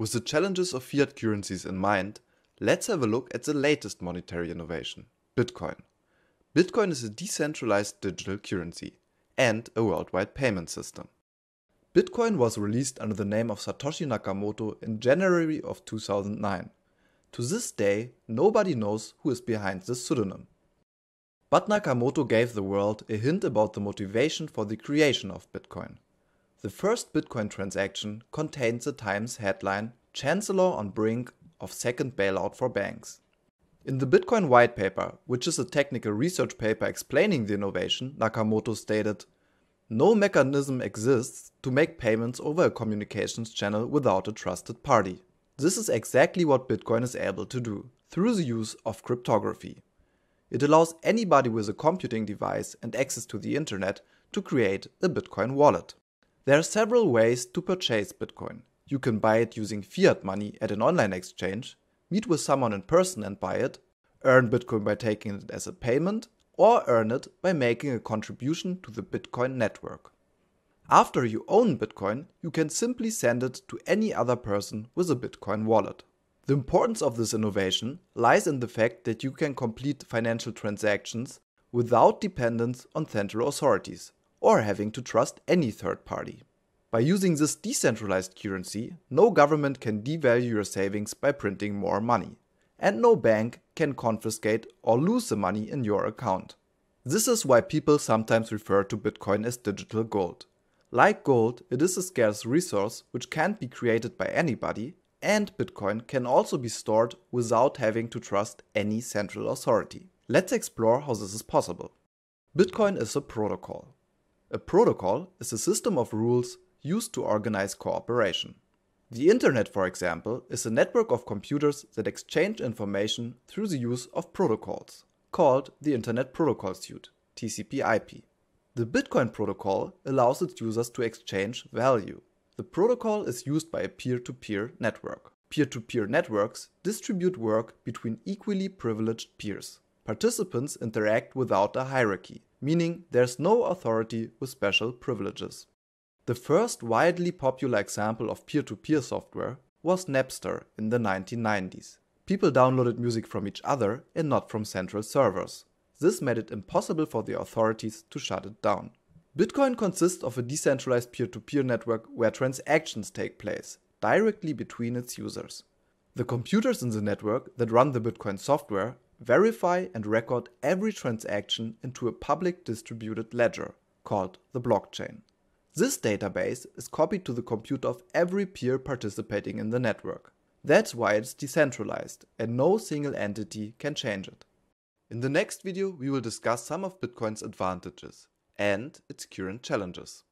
With the challenges of fiat currencies in mind, let's have a look at the latest monetary innovation, Bitcoin. Bitcoin is a decentralized digital currency and a worldwide payment system. Bitcoin was released under the name of Satoshi Nakamoto in January of 2009. To this day, nobody knows who is behind this pseudonym. But Nakamoto gave the world a hint about the motivation for the creation of Bitcoin. The first Bitcoin transaction contained the Times headline Chancellor on brink of second bailout for banks. In the Bitcoin white paper, which is a technical research paper explaining the innovation, Nakamoto stated, no mechanism exists to make payments over a communications channel without a trusted party. This is exactly what Bitcoin is able to do, through the use of cryptography. It allows anybody with a computing device and access to the internet to create a Bitcoin wallet. There are several ways to purchase Bitcoin. You can buy it using fiat money at an online exchange, meet with someone in person and buy it, earn Bitcoin by taking it as a payment, or earn it by making a contribution to the Bitcoin network. After you own Bitcoin, you can simply send it to any other person with a Bitcoin wallet. The importance of this innovation lies in the fact that you can complete financial transactions without dependence on central authorities or having to trust any third party. By using this decentralized currency, no government can devalue your savings by printing more money. And no bank can confiscate or lose the money in your account. This is why people sometimes refer to Bitcoin as digital gold. Like gold, it is a scarce resource which can't be created by anybody, and Bitcoin can also be stored without having to trust any central authority. Let's explore how this is possible. Bitcoin is a protocol. A protocol is a system of rules used to organize cooperation. The internet, for example, is a network of computers that exchange information through the use of protocols, called the Internet Protocol Suite, TCP/IP. The Bitcoin protocol allows its users to exchange value. The protocol is used by a peer-to-peer network. peer to -peer networks distribute work between equally privileged peers. Participants interact without a hierarchy, meaning there's no authority with special privileges. The first widely popular example of peer-to-peer software was Napster in the 1990s. People downloaded music from each other and not from central servers. This made it impossible for the authorities to shut it down. Bitcoin consists of a decentralized peer to -peer network where transactions take place, directly between its users. The computers in the network that run the Bitcoin software verify and record every transaction into a public distributed ledger, called the blockchain. This database is copied to the computer of every peer participating in the network. That's why it's decentralized and no single entity can change it. In the next video we will discuss some of Bitcoin's advantages and its current challenges.